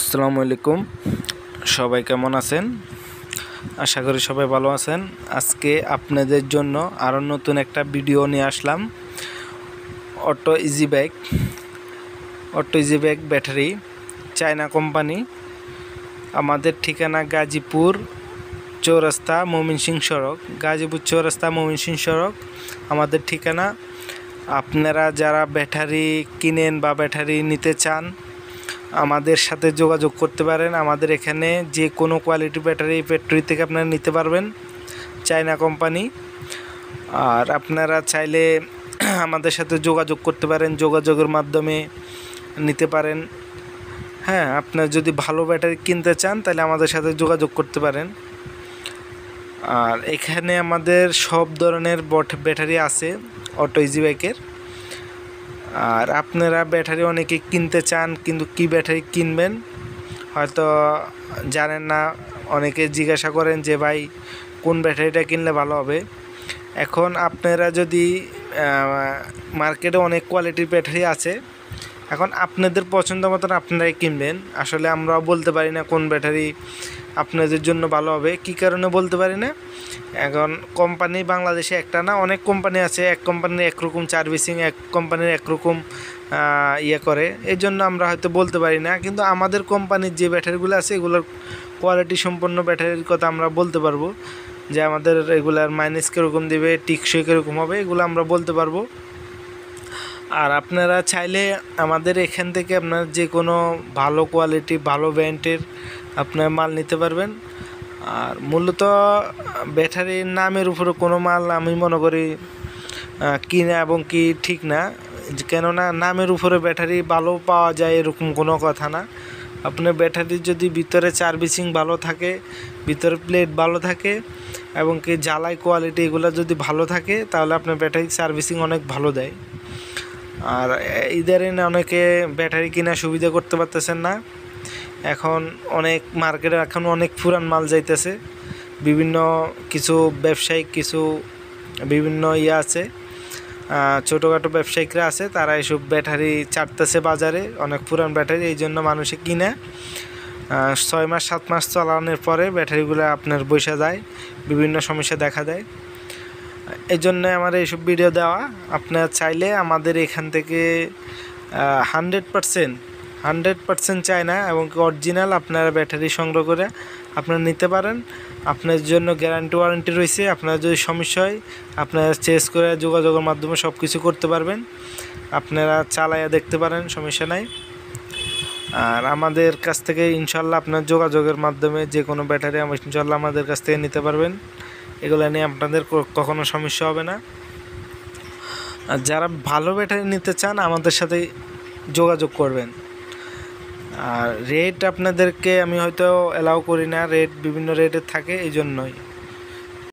আসসালামু আলাইকুম সবাই কেমন আছেন আশা করি সবাই ভালো আছেন আজকে আপনাদের জন্য আরও নতুন একটা ভিডিও নিয়ে আসলাম auto easy bag auto easy bag battery China company আমাদের ঠিকানা গাজীপুর চৌরাস্তা সিং সড়ক গাজীপুর চৌরাস্তা সিং সড়ক আমাদের ঠিকানা আপনারা যারা ব্যাটারি কিনেন বা ব্যাটারি নিতে চান আমাদের সাথে যোগাযোগ করতে পারেন আমাদের এখানে যে কোনো কোয়ালিটি ব্যাটারি এই ব্যাটারি থেকে আপনারা নিতে পারবেন চায়না কোম্পানি আর আপনারা চাইলে আমাদের সাথে যোগাযোগ করতে পারেন যোগাযোগের মাধ্যমে নিতে পারেন হ্যাঁ আপনার যদি ভালো ব্যাটারি কিনতে চান তাহলে আমাদের সাথে যোগাযোগ করতে পারেন আর এখানে আমাদের সব ধরনের বট ব্যাটারি আছে অটো ইজি বাইকের আর আপনারা ব্যাটারি অনেকে কিনতে চান কিন্তু কি ব্যাটারি কিনবেন হয়তো জানেন না অনেকে জিজ্ঞাসা করেন যে ভাই কোন ব্যাটারিটা কিনলে ভালো হবে এখন আপনারা যদি মার্কেটে অনেক কোয়ালিটির ব্যাটারি আছে এখন আপনাদের পছন্দ মতন আপনারাই কিনবেন আসলে আমরা বলতে পারি না কোন ব্যাটারি আপনাদের জন্য ভালো হবে কি কারণে বলতে পারি না এখন কোম্পানি বাংলাদেশে একটা না অনেক কোম্পানি আছে এক কোম্পানির একরকম সার্ভিসিং এক কোম্পানির একরকম ইয়ে করে এই জন্য আমরা হয়তো বলতে পারি না কিন্তু আমাদের কোম্পানির যে ব্যাটারিগুলো আছে এগুলোর কোয়ালিটি সম্পন্ন ব্যাটারির কথা আমরা বলতে পারবো যে আমাদের এগুলার মাইনাস কীরকম দেবে টিকসই কীরকম হবে এগুলো আমরা বলতে পারবো আর আপনারা চাইলে আমাদের এখান থেকে আপনার যে কোনো ভালো কোয়ালিটি ভালো ব্র্যান্ডের আপনার মাল নিতে পারবেন আর মূলত ব্যাটারির নামের উপরে কোনো মাল আমি মনে করি কিনা এবং কি ঠিক না কেননা নামের উপরে ব্যাটারি ভালো পাওয়া যায় এরকম কোনো কথা না আপনার ব্যাটারির যদি ভিতরে সার্ভিসিং ভালো থাকে ভিতরে প্লেট ভালো থাকে এবং কি জ্বালাই কোয়ালিটি এগুলো যদি ভালো থাকে তাহলে আপনার ব্যাটারি সার্ভিসিং অনেক ভালো দেয় আর ইদারিং অনেকে ব্যাটারি কিনা সুবিধা করতে পারতেছেন না এখন অনেক মার্কেটে এখন অনেক পুরান মাল যাইতেছে বিভিন্ন কিছু ব্যবসায়িক কিছু বিভিন্ন ইয়ে আছে ছোটোখাটো ব্যবসায়িকরা আছে তারা এইসব ব্যাটারি চাটতেছে বাজারে অনেক পুরান ব্যাটারি এই জন্য মানুষে কিনে ছয় মাস সাত মাস চালানোর পরে ব্যাটারিগুলো আপনার বসে যায় বিভিন্ন সমস্যা দেখা দেয় এই জন্যে আমার এইসব ভিডিও দেওয়া আপনারা চাইলে আমাদের এখান থেকে হান্ড্রেড পারসেন্ট হান্ড্রেড পারসেন্ট না এবং অরিজিনাল আপনারা ব্যাটারি সংগ্রহ করে আপনারা নিতে পারেন আপনার জন্য গ্যারান্টি ওয়ারেন্টি রয়েছে আপনার যদি সমস্যা হয় আপনারা চেস করে যোগাযোগের মাধ্যমে সব কিছু করতে পারবেন আপনারা চালাইয়া দেখতে পারেন সমস্যা নাই আর আমাদের কাছ থেকে ইনশাল্লাহ আপনার যোগাযোগের মাধ্যমে যে কোনো ব্যাটারি ইনশাল্লাহ আমাদের কাছ থেকে নিতে পারবেন এগুলো নিয়ে আপনাদের কখনো সমস্যা হবে না আর যারা ভালো ব্যাটারি নিতে চান আমাদের সাথে যোগাযোগ করবেন আর রেট আপনাদেরকে আমি হয়তো অ্যালাউ করি না রেট বিভিন্ন রেটের থাকে এই জন্যই